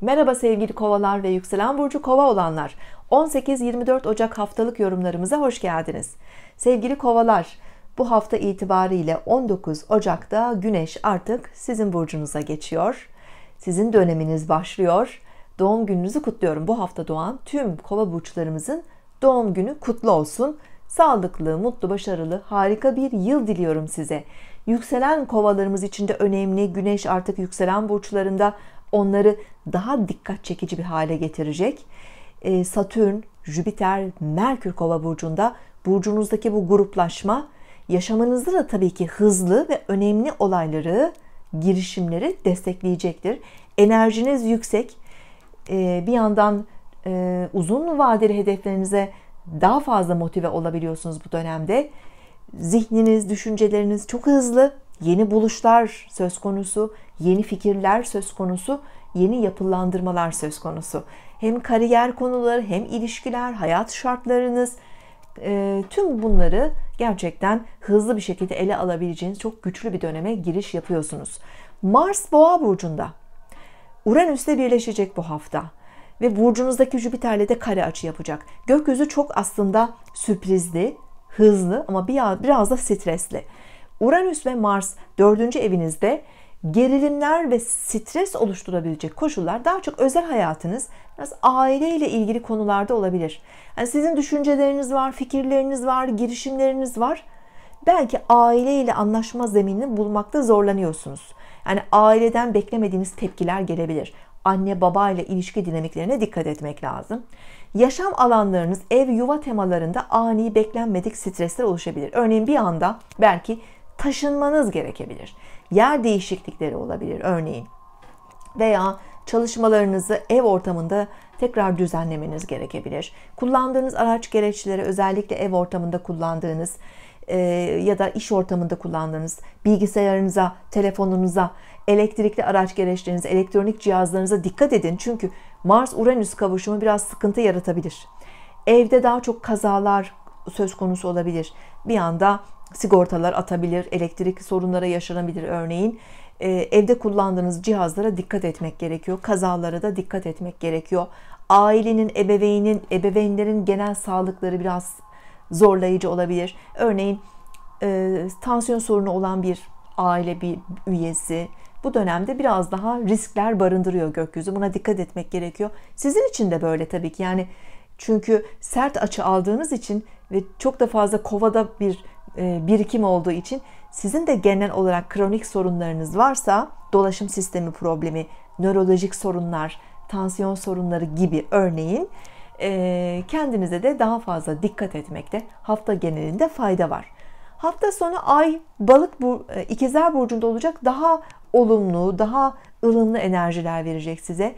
Merhaba sevgili kovalar ve yükselen burcu kova olanlar. 18-24 Ocak haftalık yorumlarımıza hoş geldiniz. Sevgili kovalar, bu hafta itibariyle 19 Ocak'ta Güneş artık sizin burcunuza geçiyor. Sizin döneminiz başlıyor. Doğum gününüzü kutluyorum. Bu hafta doğan tüm kova burçlarımızın doğum günü kutlu olsun. Sağlıklı, mutlu, başarılı, harika bir yıl diliyorum size. Yükselen kovalarımız için de önemli. Güneş artık yükselen burçlarında onları daha dikkat çekici bir hale getirecek. Ee, Satürn, Jüpiter, Merkür Kova burcunda burcunuzdaki bu gruplaşma yaşamınızda da tabii ki hızlı ve önemli olayları, girişimleri destekleyecektir. Enerjiniz yüksek. Ee, bir yandan e, uzun vadeli hedeflerinize daha fazla motive olabiliyorsunuz bu dönemde. Zihniniz, düşünceleriniz çok hızlı Yeni buluşlar söz konusu, yeni fikirler söz konusu, yeni yapılandırmalar söz konusu. Hem kariyer konuları, hem ilişkiler, hayat şartlarınız, e, tüm bunları gerçekten hızlı bir şekilde ele alabileceğiniz çok güçlü bir döneme giriş yapıyorsunuz. Mars Boğa burcunda. Uranüs'te birleşecek bu hafta ve burcunuzdaki Jüpiter'le de kare açı yapacak. Gökyüzü çok aslında sürprizli, hızlı ama biraz da stresli. Uranüs ve Mars dördüncü evinizde gerilimler ve stres oluşturabilecek koşullar daha çok özel hayatınız, biraz ile ilgili konularda olabilir. Yani sizin düşünceleriniz var, fikirleriniz var, girişimleriniz var. Belki aile ile anlaşma zeminini bulmakta zorlanıyorsunuz. Yani aileden beklemediğiniz tepkiler gelebilir. Anne baba ile ilişki dinamiklerine dikkat etmek lazım. Yaşam alanlarınız ev yuva temalarında ani beklenmedik stresler oluşabilir. Örneğin bir anda belki taşınmanız gerekebilir. Yer değişiklikleri olabilir örneğin. Veya çalışmalarınızı ev ortamında tekrar düzenlemeniz gerekebilir. Kullandığınız araç gereçleri özellikle ev ortamında kullandığınız e, ya da iş ortamında kullandığınız bilgisayarınıza, telefonunuza, elektrikli araç gereçlerinize, elektronik cihazlarınıza dikkat edin. Çünkü Mars-Uranüs kavuşumu biraz sıkıntı yaratabilir. Evde daha çok kazalar, söz konusu olabilir. Bir anda sigortalar atabilir, elektrik sorunları yaşanabilir örneğin. E, evde kullandığınız cihazlara dikkat etmek gerekiyor. Kazalara da dikkat etmek gerekiyor. Ailenin, ebeveynin, ebeveynlerin genel sağlıkları biraz zorlayıcı olabilir. Örneğin e, tansiyon sorunu olan bir aile bir üyesi bu dönemde biraz daha riskler barındırıyor gökyüzü. Buna dikkat etmek gerekiyor. Sizin için de böyle tabii ki. Yani çünkü sert açı aldığınız için ve çok da fazla kovada bir e, birikim olduğu için sizin de genel olarak kronik sorunlarınız varsa dolaşım sistemi problemi, nörolojik sorunlar, tansiyon sorunları gibi örneğin e, kendinize de daha fazla dikkat etmekte hafta genelinde fayda var. Hafta sonu ay balık bu e, ikizler burcunda olacak daha olumlu, daha ılımlı enerjiler verecek size.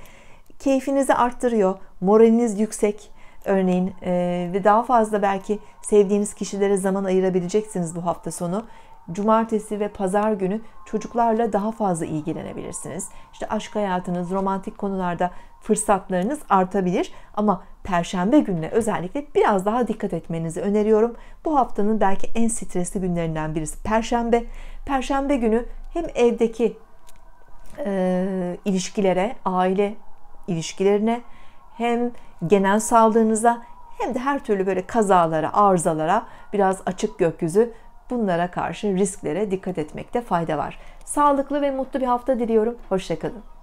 Keyfinizi arttırıyor, moraliniz yüksek, Örneğin e, ve daha fazla belki sevdiğiniz kişilere zaman ayırabileceksiniz bu hafta sonu. Cumartesi ve pazar günü çocuklarla daha fazla ilgilenebilirsiniz. İşte aşk hayatınız, romantik konularda fırsatlarınız artabilir ama perşembe gününe özellikle biraz daha dikkat etmenizi öneriyorum. Bu haftanın belki en stresli günlerinden birisi perşembe. Perşembe günü hem evdeki e, ilişkilere, aile ilişkilerine, hem genel sağlığınıza hem de her türlü böyle kazalara, arızalara, biraz açık gökyüzü bunlara karşı risklere dikkat etmekte fayda var. Sağlıklı ve mutlu bir hafta diliyorum. Hoşçakalın.